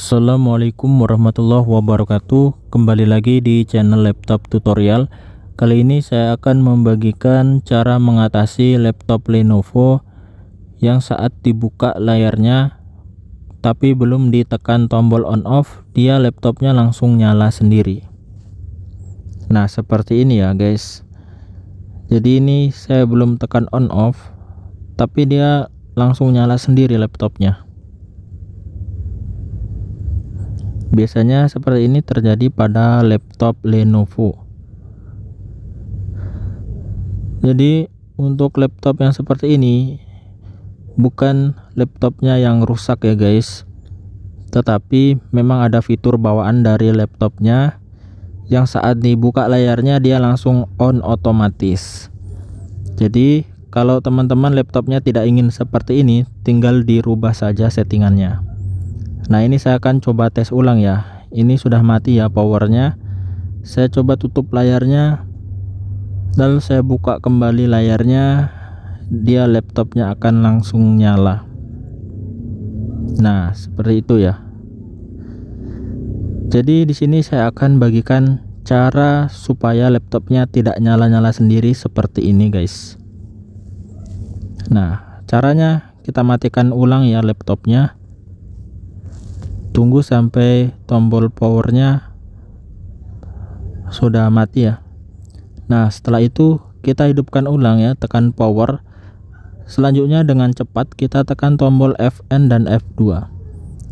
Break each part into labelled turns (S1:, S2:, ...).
S1: Assalamualaikum warahmatullahi wabarakatuh Kembali lagi di channel laptop tutorial Kali ini saya akan membagikan cara mengatasi laptop Lenovo Yang saat dibuka layarnya Tapi belum ditekan tombol on off Dia laptopnya langsung nyala sendiri Nah seperti ini ya guys Jadi ini saya belum tekan on off Tapi dia langsung nyala sendiri laptopnya Biasanya seperti ini terjadi pada laptop Lenovo. Jadi untuk laptop yang seperti ini bukan laptopnya yang rusak ya guys. Tetapi memang ada fitur bawaan dari laptopnya yang saat dibuka layarnya dia langsung on otomatis. Jadi kalau teman-teman laptopnya tidak ingin seperti ini, tinggal dirubah saja settingannya nah ini saya akan coba tes ulang ya ini sudah mati ya powernya saya coba tutup layarnya lalu saya buka kembali layarnya dia laptopnya akan langsung nyala nah seperti itu ya jadi di sini saya akan bagikan cara supaya laptopnya tidak nyala-nyala sendiri seperti ini guys nah caranya kita matikan ulang ya laptopnya tunggu sampai tombol powernya sudah mati ya nah setelah itu kita hidupkan ulang ya tekan power selanjutnya dengan cepat kita tekan tombol Fn dan F2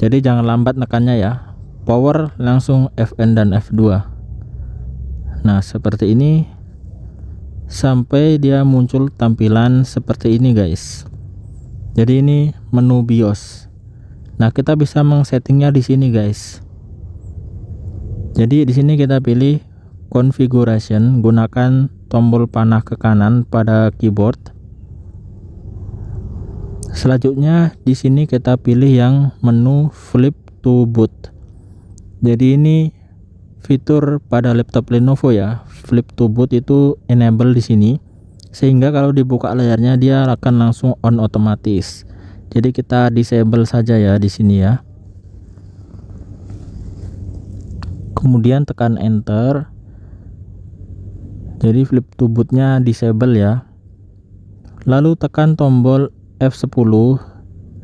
S1: jadi jangan lambat nekannya ya power langsung Fn dan F2 nah seperti ini sampai dia muncul tampilan seperti ini guys jadi ini menu BIOS Nah, kita bisa mengsettingnya di sini, guys. Jadi di sini kita pilih configuration, gunakan tombol panah ke kanan pada keyboard. Selanjutnya di sini kita pilih yang menu flip to boot. Jadi ini fitur pada laptop Lenovo ya. Flip to boot itu enable di sini sehingga kalau dibuka layarnya dia akan langsung on otomatis jadi kita disable saja ya di sini ya kemudian tekan enter jadi flip to bootnya disable ya lalu tekan tombol F10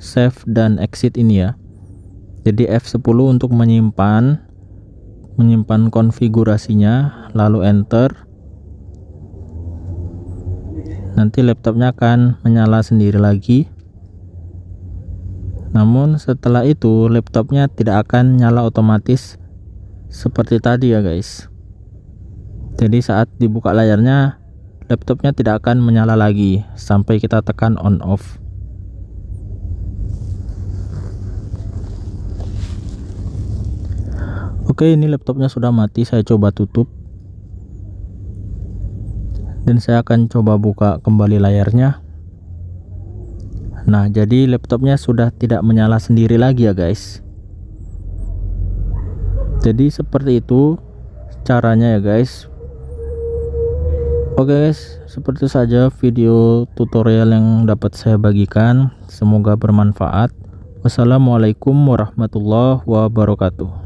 S1: save dan exit ini ya jadi F10 untuk menyimpan menyimpan konfigurasinya lalu enter nanti laptopnya akan menyala sendiri lagi namun setelah itu laptopnya tidak akan nyala otomatis seperti tadi ya guys jadi saat dibuka layarnya laptopnya tidak akan menyala lagi sampai kita tekan on off Oke ini laptopnya sudah mati saya coba tutup dan saya akan coba buka kembali layarnya Nah jadi laptopnya sudah tidak menyala sendiri lagi ya guys Jadi seperti itu caranya ya guys Oke guys seperti saja video tutorial yang dapat saya bagikan Semoga bermanfaat Wassalamualaikum warahmatullahi wabarakatuh